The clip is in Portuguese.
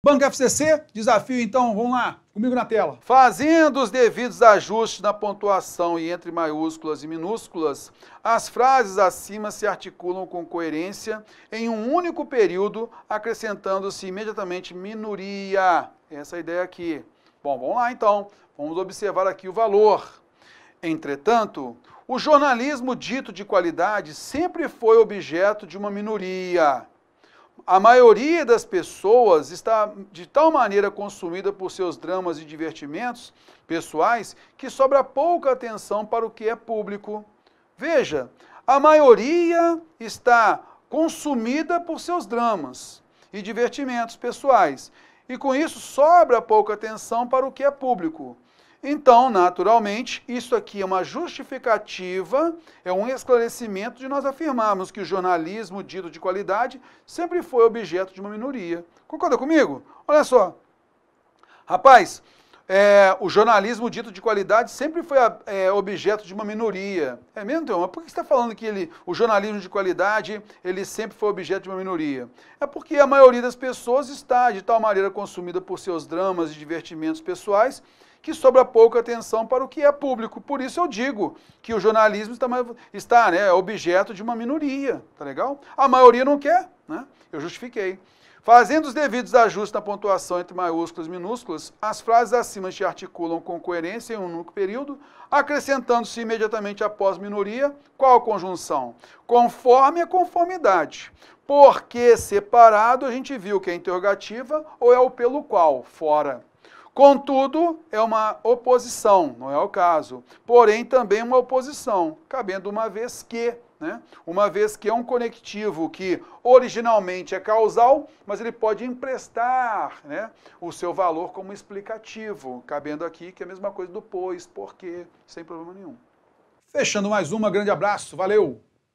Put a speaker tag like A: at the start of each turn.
A: Banco FCC, desafio então, vamos lá, comigo na tela. Fazendo os devidos ajustes na pontuação e entre maiúsculas e minúsculas, as frases acima se articulam com coerência em um único período, acrescentando-se imediatamente minoria. Essa é ideia aqui. Bom, vamos lá então, vamos observar aqui o valor. Entretanto, o jornalismo dito de qualidade sempre foi objeto de uma minoria a maioria das pessoas está de tal maneira consumida por seus dramas e divertimentos pessoais que sobra pouca atenção para o que é público. Veja, a maioria está consumida por seus dramas e divertimentos pessoais, e com isso sobra pouca atenção para o que é público. Então, naturalmente, isso aqui é uma justificativa, é um esclarecimento de nós afirmarmos que o jornalismo dito de qualidade sempre foi objeto de uma minoria. Concorda comigo? Olha só. Rapaz, é, o jornalismo dito de qualidade sempre foi é, objeto de uma minoria. É mesmo, Teoma? Por que você está falando que ele, o jornalismo de qualidade ele sempre foi objeto de uma minoria? É porque a maioria das pessoas está de tal maneira consumida por seus dramas e divertimentos pessoais que sobra pouca atenção para o que é público. Por isso eu digo que o jornalismo está, está né, objeto de uma minoria, tá legal? A maioria não quer, né? Eu justifiquei. Fazendo os devidos ajustes na pontuação entre maiúsculas e minúsculas, as frases acima se articulam com coerência em um único período, acrescentando-se imediatamente após minoria, qual conjunção? Conforme a conformidade. Porque separado a gente viu que é interrogativa ou é o pelo qual, fora. Contudo, é uma oposição, não é o caso. Porém, também uma oposição, cabendo uma vez que, né? uma vez que é um conectivo que originalmente é causal, mas ele pode emprestar né? o seu valor como explicativo, cabendo aqui que é a mesma coisa do pois, porquê, sem problema nenhum. Fechando mais uma, grande abraço, valeu!